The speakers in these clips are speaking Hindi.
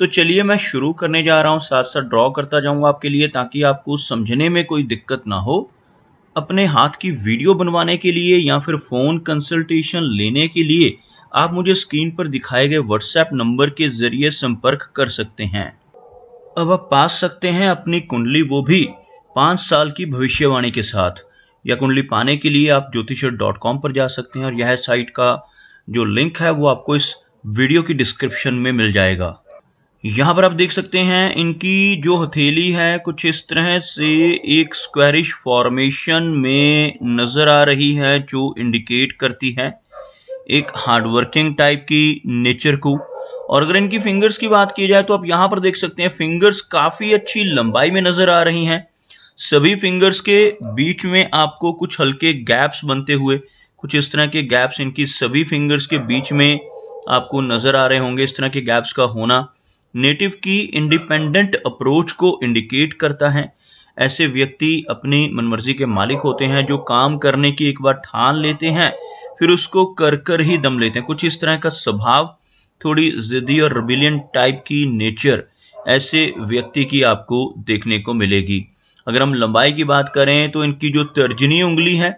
तो चलिए मैं शुरू करने जा रहा हूँ साथ साथ ड्रॉ करता जाऊँगा आपके लिए ताकि आपको समझने में कोई दिक्कत ना हो अपने हाथ की वीडियो बनवाने के लिए या फिर फ़ोन कंसल्टेशन लेने के लिए आप मुझे स्क्रीन पर दिखाए गए व्हाट्सएप नंबर के ज़रिए संपर्क कर सकते हैं अब आप पा सकते हैं अपनी कुंडली वो भी पाँच साल की भविष्यवाणी के साथ यह कुंडली पाने के लिए आप ज्योतिष डॉट कॉम पर जा सकते हैं और यह साइट का जो लिंक है वो आपको इस वीडियो की डिस्क्रिप्शन में मिल जाएगा यहां पर आप देख सकते हैं इनकी जो हथेली है कुछ इस तरह से एक स्क्वायरिश फॉर्मेशन में नजर आ रही है जो इंडिकेट करती है एक हार्डवर्किंग टाइप की नेचर को और अगर इनकी फिंगर्स की बात की जाए तो आप यहां पर देख सकते हैं फिंगर्स काफी अच्छी लंबाई में नजर आ रही हैं सभी फिंगर्स के बीच में आपको कुछ हल्के गैप्स बनते हुए कुछ इस तरह के गैप्स इनकी सभी फिंगर्स के बीच में आपको नजर आ रहे होंगे इस तरह के गैप्स का होना नेटिव की इंडिपेंडेंट अप्रोच को इंडिकेट करता है ऐसे व्यक्ति अपनी मनमर्जी के मालिक होते हैं जो काम करने की एक बार ठान लेते हैं फिर उसको कर कर ही दम लेते हैं कुछ इस तरह का स्वभाव थोड़ी जिद्दी और रबिलियन टाइप की नेचर ऐसे व्यक्ति की आपको देखने को मिलेगी अगर हम लंबाई की बात करें तो इनकी जो तर्जनी उंगली है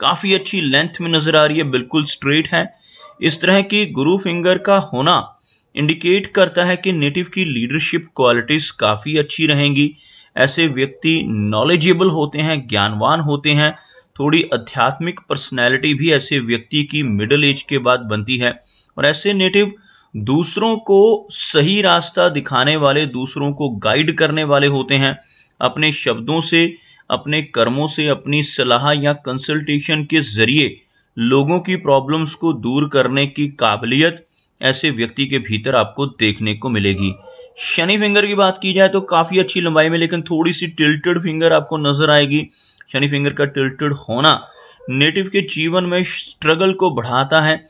काफ़ी अच्छी लेंथ में नज़र आ रही है बिल्कुल स्ट्रेट है इस तरह की गुरु फिंगर का होना इंडिकेट करता है कि नेटिव की लीडरशिप क्वालिटीज काफ़ी अच्छी रहेंगी ऐसे व्यक्ति नॉलेजेबल होते हैं ज्ञानवान होते हैं थोड़ी आध्यात्मिक पर्सनैलिटी भी ऐसे व्यक्ति की मिडल एज के बाद बनती है और ऐसे नेटिव दूसरों को सही रास्ता दिखाने वाले दूसरों को गाइड करने वाले होते हैं अपने शब्दों से अपने कर्मों से अपनी सलाह या कंसल्टेशन के जरिए लोगों की प्रॉब्लम्स को दूर करने की काबिलियत ऐसे व्यक्ति के भीतर आपको देखने को मिलेगी शनि फिंगर की बात की जाए तो काफ़ी अच्छी लंबाई में लेकिन थोड़ी सी टिल्टेड फिंगर आपको नजर आएगी शनि फिंगर का टिल्टेड होना नेटिव के जीवन में स्ट्रगल को बढ़ाता है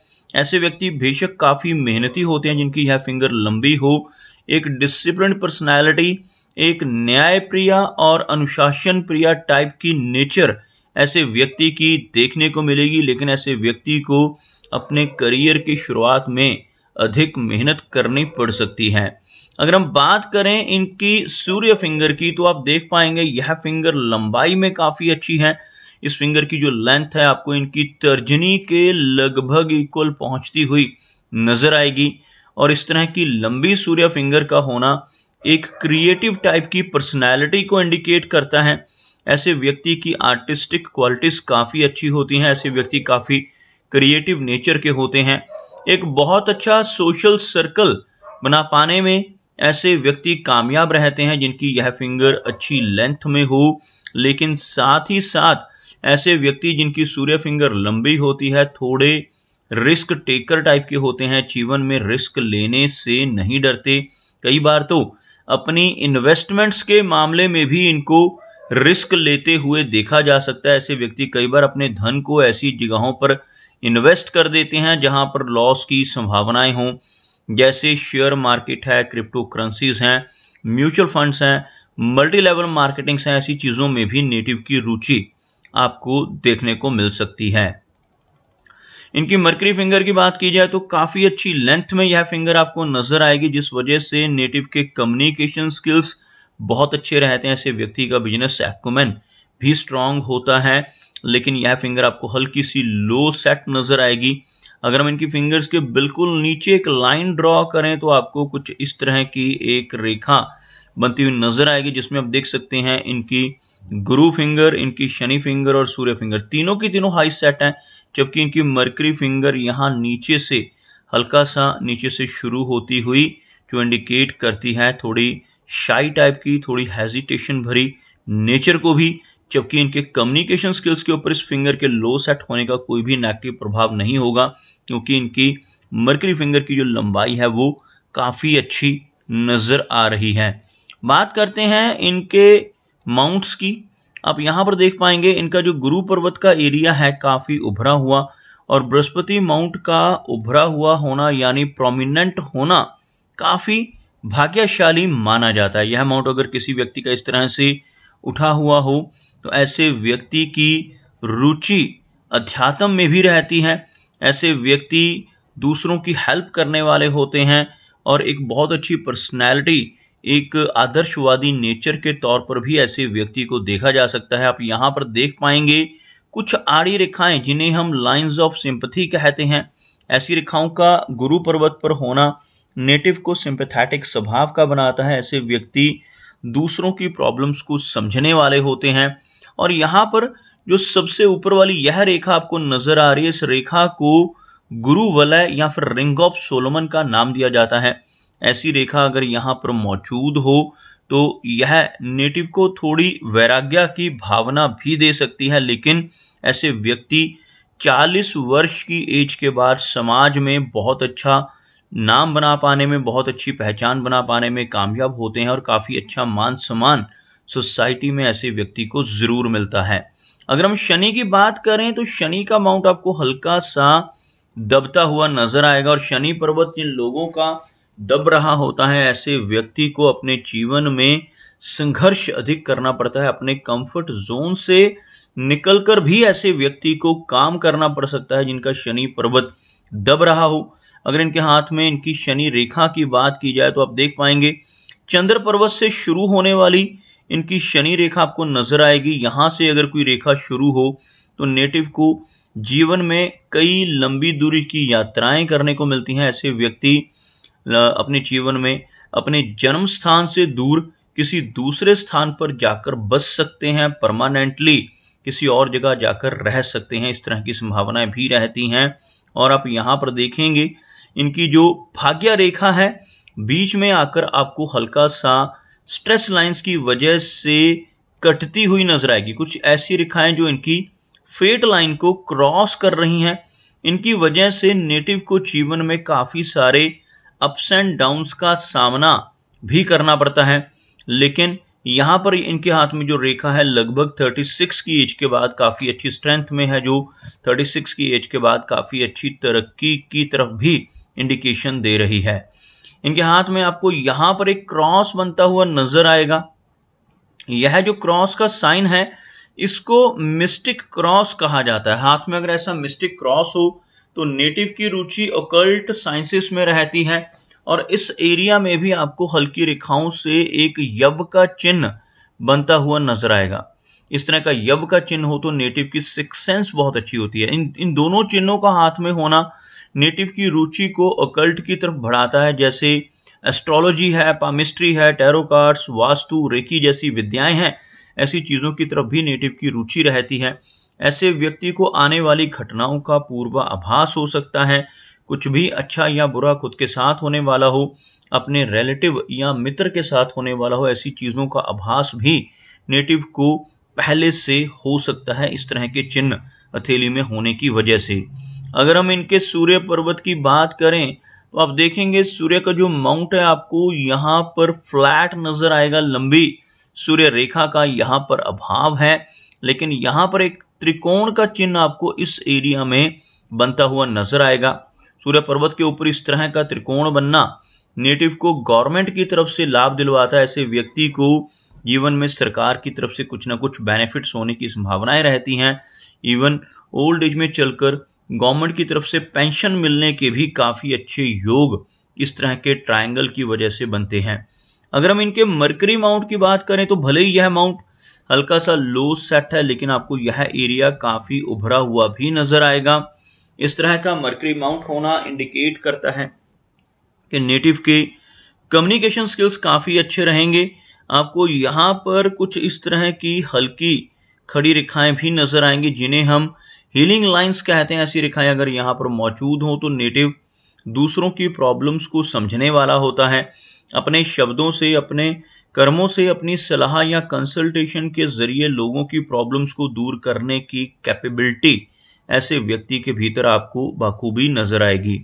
ऐसे व्यक्ति बेशक काफ़ी मेहनती होते हैं जिनकी यह फिंगर लंबी हो एक डिसिप्लिन पर्सनैलिटी एक न्याय प्रिया और अनुशासन प्रिया टाइप की नेचर ऐसे व्यक्ति की देखने को मिलेगी लेकिन ऐसे व्यक्ति को अपने करियर की शुरुआत में अधिक मेहनत करनी पड़ सकती है अगर हम बात करें इनकी सूर्य फिंगर की तो आप देख पाएंगे यह फिंगर लंबाई में काफ़ी अच्छी है इस फिंगर की जो लेंथ है आपको इनकी तर्जनी के लगभग इक्वल पहुंचती हुई नजर आएगी और इस तरह की लंबी सूर्य फिंगर का होना एक क्रिएटिव टाइप की पर्सनैलिटी को इंडिकेट करता है ऐसे व्यक्ति की आर्टिस्टिक क्वालिटीज़ काफ़ी अच्छी होती हैं ऐसे व्यक्ति काफ़ी क्रिएटिव नेचर के होते हैं एक बहुत अच्छा सोशल सर्कल बना पाने में ऐसे व्यक्ति कामयाब रहते हैं जिनकी यह फिंगर अच्छी लेंथ में हो लेकिन साथ ही साथ ऐसे व्यक्ति जिनकी सूर्य फिंगर लंबी होती है थोड़े रिस्क टेकर टाइप के होते हैं जीवन में रिस्क लेने से नहीं डरते कई बार तो अपनी इन्वेस्टमेंट्स के मामले में भी इनको रिस्क लेते हुए देखा जा सकता है ऐसे व्यक्ति कई बार अपने धन को ऐसी जगहों पर इन्वेस्ट कर देते हैं जहां पर लॉस की संभावनाएं हों जैसे शेयर मार्केट है क्रिप्टो करेंसीज हैं म्यूचुअल फंड्स हैं मल्टी लेवल मार्केटिंग्स हैं ऐसी चीज़ों में भी नेटिव की रुचि आपको देखने को मिल सकती है इनकी मर्करी फिंगर की बात की जाए तो काफ़ी अच्छी लेंथ में यह फिंगर आपको नजर आएगी जिस वजह से नेटिव के कम्युनिकेशन स्किल्स बहुत अच्छे रहते हैं ऐसे व्यक्ति का बिजनेस एक्मेन भी स्ट्रांग होता है लेकिन यह फिंगर आपको हल्की सी लो सेट नज़र आएगी अगर हम इनकी फिंगर्स के बिल्कुल नीचे एक लाइन ड्रॉ करें तो आपको कुछ इस तरह की एक रेखा बनती हुई नज़र आएगी जिसमें आप देख सकते हैं इनकी गुरु फिंगर इनकी शनि फिंगर और सूर्य फिंगर तीनों की तीनों हाई सेट हैं जबकि इनकी मरकरी फिंगर यहाँ नीचे से हल्का सा नीचे से शुरू होती हुई जो इंडिकेट करती है थोड़ी शाई टाइप की थोड़ी हेजिटेशन भरी नेचर को भी जबकि इनके कम्युनिकेशन स्किल्स के ऊपर इस फिंगर के लो सेट होने का कोई भी नेगेटिव प्रभाव नहीं होगा क्योंकि इनकी मर्करी फिंगर की जो लंबाई है वो काफ़ी अच्छी नज़र आ रही है बात करते हैं इनके माउंट्स की आप यहाँ पर देख पाएंगे इनका जो गुरु पर्वत का एरिया है काफ़ी उभरा हुआ और बृहस्पति माउंट का उभरा हुआ होना यानी प्रोमिनेंट होना काफ़ी भाग्यशाली माना जाता है यह माउंट अगर किसी व्यक्ति का इस तरह से उठा हुआ हो तो ऐसे व्यक्ति की रुचि अध्यात्म में भी रहती है ऐसे व्यक्ति दूसरों की हेल्प करने वाले होते हैं और एक बहुत अच्छी पर्सनैलिटी एक आदर्शवादी नेचर के तौर पर भी ऐसे व्यक्ति को देखा जा सकता है आप यहाँ पर देख पाएंगे कुछ आड़ी रेखाएं जिन्हें हम लाइंस ऑफ सिंपथी कहते हैं ऐसी रेखाओं का गुरु पर्वत पर होना नेटिव को सिंपथैटिक स्वभाव का बनाता है ऐसे व्यक्ति दूसरों की प्रॉब्लम्स को समझने वाले होते हैं और यहाँ पर जो सबसे ऊपर वाली यह रेखा आपको नजर आ रही है इस रेखा को गुरु वलय या फिर रिंग ऑफ सोलोमन का नाम दिया जाता है ऐसी रेखा अगर यहाँ पर मौजूद हो तो यह नेटिव को थोड़ी वैराग्य की भावना भी दे सकती है लेकिन ऐसे व्यक्ति 40 वर्ष की एज के बाद समाज में बहुत अच्छा नाम बना पाने में बहुत अच्छी पहचान बना पाने में कामयाब होते हैं और काफ़ी अच्छा मान सम्मान सोसाइटी में ऐसे व्यक्ति को ज़रूर मिलता है अगर हम शनि की बात करें तो शनि का माउंट आपको हल्का सा दबता हुआ नजर आएगा और शनि पर्वत जिन लोगों का दब रहा होता है ऐसे व्यक्ति को अपने जीवन में संघर्ष अधिक करना पड़ता है अपने कंफर्ट जोन से निकलकर भी ऐसे व्यक्ति को काम करना पड़ सकता है जिनका शनि पर्वत दब रहा हो अगर इनके हाथ में इनकी शनि रेखा की बात की जाए तो आप देख पाएंगे चंद्र पर्वत से शुरू होने वाली इनकी शनि रेखा आपको नजर आएगी यहाँ से अगर कोई रेखा शुरू हो तो नेटिव को जीवन में कई लंबी दूरी की यात्राएं करने को मिलती हैं ऐसे व्यक्ति अपने जीवन में अपने जन्म स्थान से दूर किसी दूसरे स्थान पर जाकर बस सकते हैं परमानेंटली किसी और जगह जाकर रह सकते हैं इस तरह की संभावनाएं भी रहती हैं और आप यहाँ पर देखेंगे इनकी जो भाग्य रेखा है बीच में आकर आपको हल्का सा स्ट्रेस लाइंस की वजह से कटती हुई नजर आएगी कुछ ऐसी रेखाएं जो इनकी फेट लाइन को क्रॉस कर रही हैं इनकी वजह से नेटिव को जीवन में काफ़ी सारे अप्स एंड डाउन्स का सामना भी करना पड़ता है लेकिन यहाँ पर इनके हाथ में जो रेखा है लगभग 36 की एज के बाद काफ़ी अच्छी स्ट्रेंथ में है जो 36 की एज के बाद काफ़ी अच्छी तरक्की की तरफ भी इंडिकेशन दे रही है इनके हाथ में आपको यहाँ पर एक क्रॉस बनता हुआ नजर आएगा यह जो क्रॉस का साइन है इसको मिस्टिक क्रॉस कहा जाता है हाथ में अगर ऐसा मिस्टिक क्रॉस हो तो नेटिव की रुचि ओकल्ट साइंसेस में रहती है और इस एरिया में भी आपको हल्की रेखाओं से एक यव का चिन्ह बनता हुआ नजर आएगा इस तरह का यव का चिन्ह हो तो नेटिव की सिक्स सेंस बहुत अच्छी होती है इन इन दोनों चिन्हों का हाथ में होना नेटिव की रुचि को अकल्ट की तरफ बढ़ाता है जैसे एस्ट्रोलॉजी है पामिस्ट्री है टैरो कार्ड्स वास्तु रेकी जैसी विद्याएं हैं ऐसी चीज़ों की तरफ भी नेटिव की रुचि रहती है ऐसे व्यक्ति को आने वाली घटनाओं का पूर्वाभास हो सकता है कुछ भी अच्छा या बुरा खुद के साथ होने वाला हो अपने रिलेटिव या मित्र के साथ होने वाला हो ऐसी चीज़ों का आभास भी नेटिव को पहले से हो सकता है इस तरह के चिन्ह हथेली में होने की वजह से अगर हम इनके सूर्य पर्वत की बात करें तो आप देखेंगे सूर्य का जो माउंट है आपको यहाँ पर फ्लैट नजर आएगा लंबी सूर्य रेखा का यहाँ पर अभाव है लेकिन यहाँ पर एक त्रिकोण का चिन्ह आपको इस एरिया में बनता हुआ नजर आएगा सूर्य पर्वत के ऊपर इस तरह का त्रिकोण बनना नेटिव को गवर्नमेंट की तरफ से लाभ दिलवाता है ऐसे व्यक्ति को जीवन में सरकार की तरफ से कुछ ना कुछ बेनिफिट्स होने की संभावनाएं रहती हैं इवन ओल्ड एज में चलकर गवर्नमेंट की तरफ से पेंशन मिलने के भी काफ़ी अच्छे योग इस तरह के ट्रायंगल की वजह से बनते हैं अगर हम इनके मरकरी माउंट की बात करें तो भले ही यह माउंट हल्का सा लो सेट है लेकिन आपको यह एरिया काफ़ी उभरा हुआ भी नज़र आएगा इस तरह का मरकरी माउंट होना इंडिकेट करता है कि नेटिव के कम्युनिकेशन स्किल्स काफ़ी अच्छे रहेंगे आपको यहाँ पर कुछ इस तरह की हल्की खड़ी रेखाएं भी नज़र आएंगी जिन्हें हम हीलिंग लाइंस कहते हैं ऐसी रेखाएं अगर यहाँ पर मौजूद हों तो नेटिव दूसरों की प्रॉब्लम्स को समझने वाला होता है अपने शब्दों से अपने कर्मों से अपनी सलाह या कंसल्टेशन के जरिए लोगों की प्रॉब्लम्स को दूर करने की कैपेबिलिटी ऐसे व्यक्ति के भीतर आपको बखूबी नज़र आएगी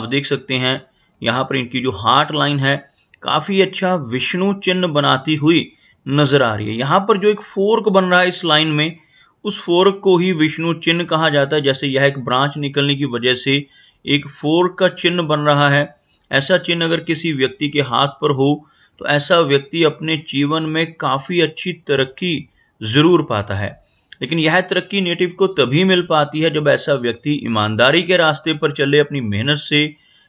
आप देख सकते हैं यहाँ पर इनकी जो हार्ट लाइन है काफ़ी अच्छा विष्णु चिन्ह बनाती हुई नज़र आ रही है यहाँ पर जो एक फोर्क बन रहा है इस लाइन में उस फोर्क को ही विष्णु चिन्ह कहा जाता है जैसे यह एक ब्रांच निकलने की वजह से एक फोर्क का चिन्ह बन रहा है ऐसा चिन्ह अगर किसी व्यक्ति के हाथ पर हो तो ऐसा व्यक्ति अपने जीवन में काफ़ी अच्छी तरक्की ज़रूर पाता है लेकिन यह तरक्की नेटिव को तभी मिल पाती है जब ऐसा व्यक्ति ईमानदारी के रास्ते पर चले अपनी मेहनत से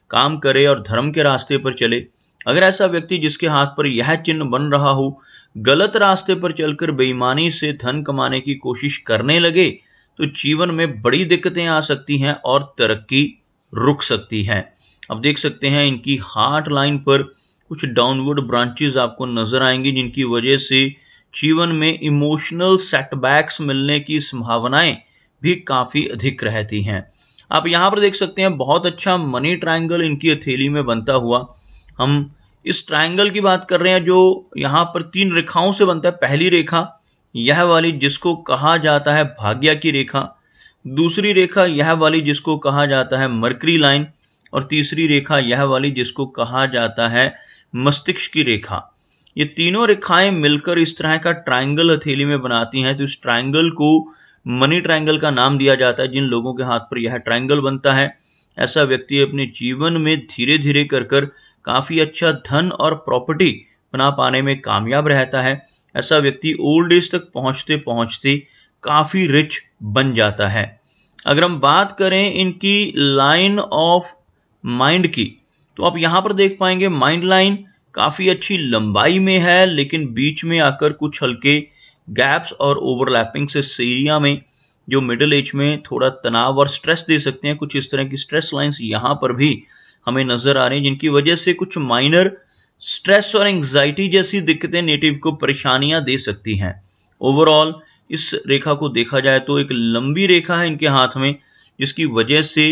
काम करे और धर्म के रास्ते पर चले अगर ऐसा व्यक्ति जिसके हाथ पर यह चिन्ह बन रहा हो गलत रास्ते पर चलकर बेईमानी से धन कमाने की कोशिश करने लगे तो जीवन में बड़ी दिक्कतें आ सकती हैं और तरक्की रुक सकती है अब देख सकते हैं इनकी हार्ट लाइन पर कुछ डाउनवर्ड ब्रांचेस आपको नजर आएंगी जिनकी वजह से जीवन में इमोशनल सेटबैक्स मिलने की संभावनाएं भी काफ़ी अधिक रहती हैं आप यहाँ पर देख सकते हैं बहुत अच्छा मनी ट्रायंगल इनकी हथेली में बनता हुआ हम इस ट्रायंगल की बात कर रहे हैं जो यहाँ पर तीन रेखाओं से बनता है पहली रेखा यह वाली जिसको कहा जाता है भाग्या की रेखा दूसरी रेखा यह वाली जिसको कहा जाता है मरकरी लाइन और तीसरी रेखा यह वाली जिसको कहा जाता है मस्तिष्क की रेखा ये तीनों रेखाएं मिलकर इस तरह का ट्रायंगल हथेली में बनाती हैं तो इस ट्रायंगल को मनी ट्रायंगल का नाम दिया जाता है जिन लोगों के हाथ पर यह ट्रायंगल बनता है ऐसा व्यक्ति अपने जीवन में धीरे धीरे कर कर काफ़ी अच्छा धन और प्रॉपर्टी बना पाने में कामयाब रहता है ऐसा व्यक्ति ओल्ड एज तक पहुँचते पहुँचते काफ़ी रिच बन जाता है अगर हम बात करें इनकी लाइन ऑफ माइंड की तो आप यहाँ पर देख पाएंगे माइंड लाइन काफ़ी अच्छी लंबाई में है लेकिन बीच में आकर कुछ हल्के गैप्स और ओवरलैपिंग से एरिया में जो मिडिल एज में थोड़ा तनाव और स्ट्रेस दे सकते हैं कुछ इस तरह की स्ट्रेस लाइंस यहाँ पर भी हमें नजर आ रही हैं जिनकी वजह से कुछ माइनर स्ट्रेस और एंग्जाइटी जैसी दिक्कतें नेटिव को परेशानियां दे सकती हैं ओवरऑल इस रेखा को देखा जाए तो एक लंबी रेखा है इनके हाथ में जिसकी वजह से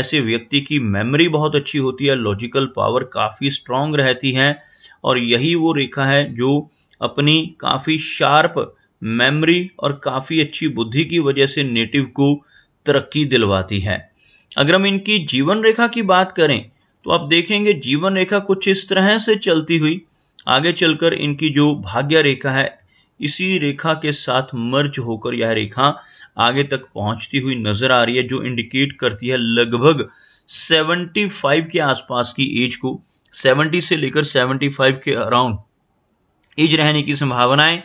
ऐसे व्यक्ति की मेमोरी बहुत अच्छी होती है लॉजिकल पावर काफ़ी स्ट्रांग रहती है और यही वो रेखा है जो अपनी काफ़ी शार्प मेमोरी और काफ़ी अच्छी बुद्धि की वजह से नेटिव को तरक्की दिलवाती है अगर हम इनकी जीवन रेखा की बात करें तो आप देखेंगे जीवन रेखा कुछ इस तरह से चलती हुई आगे चलकर इनकी जो भाग्य रेखा है इसी रेखा के साथ मर्ज होकर यह रेखा आगे तक पहुंचती हुई नजर आ रही है जो इंडिकेट करती है लगभग 75 के आसपास की एज को 70 से लेकर 75 के अराउंड एज रहने की संभावनाएं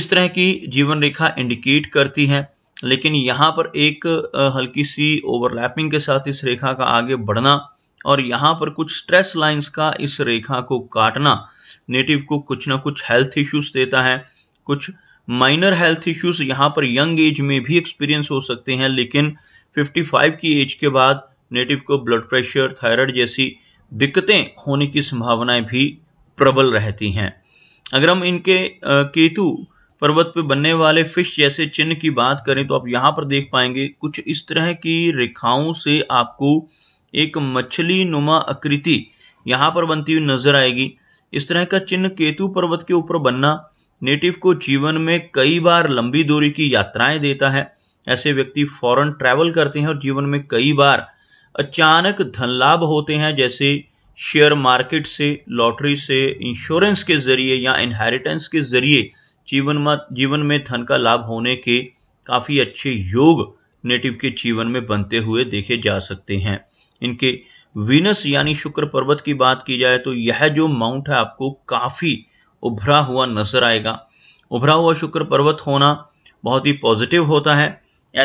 इस तरह की जीवन रेखा इंडिकेट करती है लेकिन यहाँ पर एक हल्की सी ओवरलैपिंग के साथ इस रेखा का आगे बढ़ना और यहाँ पर कुछ स्ट्रेस लाइंस का इस रेखा को काटना नेटिव को कुछ ना कुछ हेल्थ इश्यूज देता है कुछ माइनर हेल्थ इश्यूज यहाँ पर यंग एज में भी एक्सपीरियंस हो सकते हैं लेकिन 55 की एज के बाद नेटिव को ब्लड प्रेशर थायराइड जैसी दिक्कतें होने की संभावनाएं भी प्रबल रहती हैं अगर हम इनके केतु पर्वत पर बनने वाले फिश जैसे चिन्ह की बात करें तो आप यहाँ पर देख पाएंगे कुछ इस तरह की रेखाओं से आपको एक मछली नुमा आकृति यहाँ पर बनती हुई नजर आएगी इस तरह का चिन्ह केतु पर्वत के ऊपर बनना नेटिव को जीवन में कई बार लंबी दूरी की यात्राएं देता है ऐसे व्यक्ति फॉरन ट्रैवल करते हैं और जीवन में कई बार अचानक धन लाभ होते हैं जैसे शेयर मार्केट से लॉटरी से इंश्योरेंस के जरिए या इनहेरिटेंस के जरिए जीवन में जीवन में धन का लाभ होने के काफ़ी अच्छे योग नेटिव के जीवन में बनते हुए देखे जा सकते हैं इनके वीनस यानी शुक्र पर्वत की बात की जाए तो यह जो माउंट है आपको काफ़ी उभरा हुआ नजर आएगा उभरा हुआ शुक्र पर्वत होना बहुत ही पॉजिटिव होता है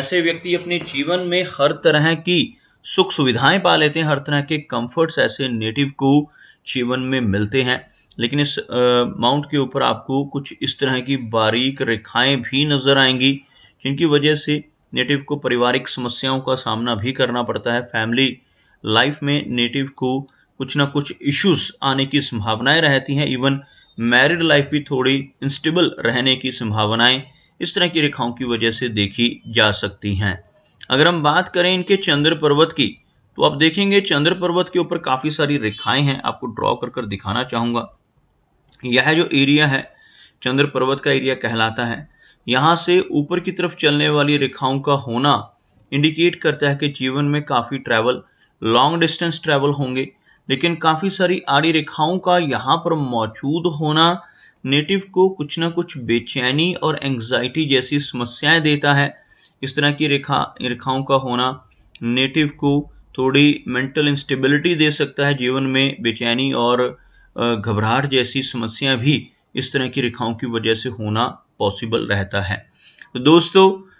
ऐसे व्यक्ति अपने जीवन में हर तरह की सुख सुविधाएं पा लेते हैं हर तरह के कंफर्ट्स ऐसे नेटिव को जीवन में मिलते हैं लेकिन इस माउंट के ऊपर आपको कुछ इस तरह की बारीक रेखाएं भी नज़र आएंगी जिनकी वजह से नेटिव को पारिवारिक समस्याओं का सामना भी करना पड़ता है फैमिली लाइफ में नेटिव को कुछ ना कुछ इश्यूज आने की संभावनाएं रहती हैं इवन मैरिड लाइफ भी थोड़ी इंस्टेबल रहने की संभावनाएं इस तरह की रेखाओं की वजह से देखी जा सकती हैं अगर हम बात करें इनके चंद्र पर्वत की तो आप देखेंगे चंद्र पर्वत के ऊपर काफ़ी सारी रेखाएं हैं आपको ड्रॉ कर कर दिखाना चाहूँगा यह जो एरिया है चंद्र पर्वत का एरिया कहलाता है यहाँ से ऊपर की तरफ चलने वाली रेखाओं का होना इंडिकेट करता है कि जीवन में काफ़ी ट्रैवल लॉन्ग डिस्टेंस ट्रैवल होंगे लेकिन काफ़ी सारी आड़ी रेखाओं का यहाँ पर मौजूद होना नेटिव को कुछ ना कुछ बेचैनी और एंग्जाइटी जैसी समस्याएं देता है इस तरह की रेखा रेखाओं का होना नेटिव को थोड़ी मेंटल इंस्टेबिलिटी दे सकता है जीवन में बेचैनी और घबराहट जैसी समस्याएं भी इस तरह की रेखाओं की वजह से होना पॉसिबल रहता है तो दोस्तों